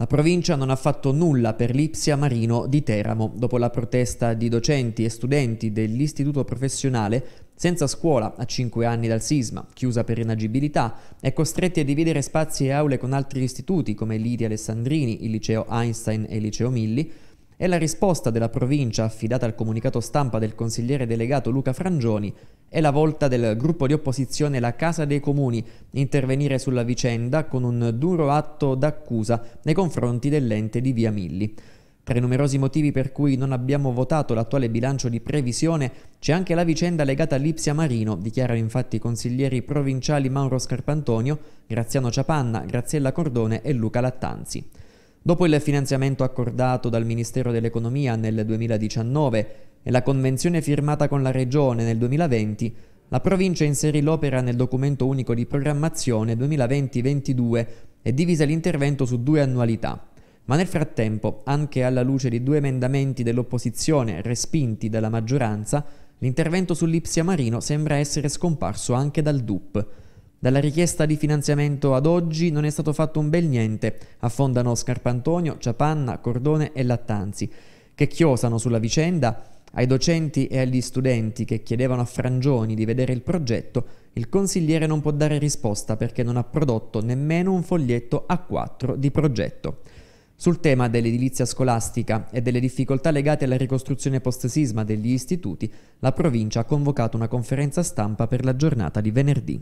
La provincia non ha fatto nulla per l'Ipsia Marino di Teramo dopo la protesta di docenti e studenti dell'istituto professionale senza scuola a 5 anni dal sisma, chiusa per inagibilità, e costretti a dividere spazi e aule con altri istituti come l'IDI Alessandrini, il liceo Einstein e il liceo Milli, e la risposta della provincia affidata al comunicato stampa del consigliere delegato Luca Frangioni è la volta del gruppo di opposizione La Casa dei Comuni intervenire sulla vicenda con un duro atto d'accusa nei confronti dell'ente di Via Milli. Tra i numerosi motivi per cui non abbiamo votato l'attuale bilancio di previsione c'è anche la vicenda legata all'Ipsia Marino, dichiarano infatti i consiglieri provinciali Mauro Scarpantonio, Graziano Ciapanna, Graziella Cordone e Luca Lattanzi. Dopo il finanziamento accordato dal Ministero dell'Economia nel 2019 e la convenzione firmata con la Regione nel 2020, la provincia inserì l'opera nel documento unico di programmazione 2020-22 e divise l'intervento su due annualità. Ma nel frattempo, anche alla luce di due emendamenti dell'opposizione respinti dalla maggioranza, l'intervento sull'Ipsia Marino sembra essere scomparso anche dal DUP. Dalla richiesta di finanziamento ad oggi non è stato fatto un bel niente, affondano Scarpantonio, Ciapanna, Cordone e Lattanzi, che chiosano sulla vicenda. Ai docenti e agli studenti che chiedevano a Frangioni di vedere il progetto, il consigliere non può dare risposta perché non ha prodotto nemmeno un foglietto A4 di progetto. Sul tema dell'edilizia scolastica e delle difficoltà legate alla ricostruzione post-sisma degli istituti, la provincia ha convocato una conferenza stampa per la giornata di venerdì.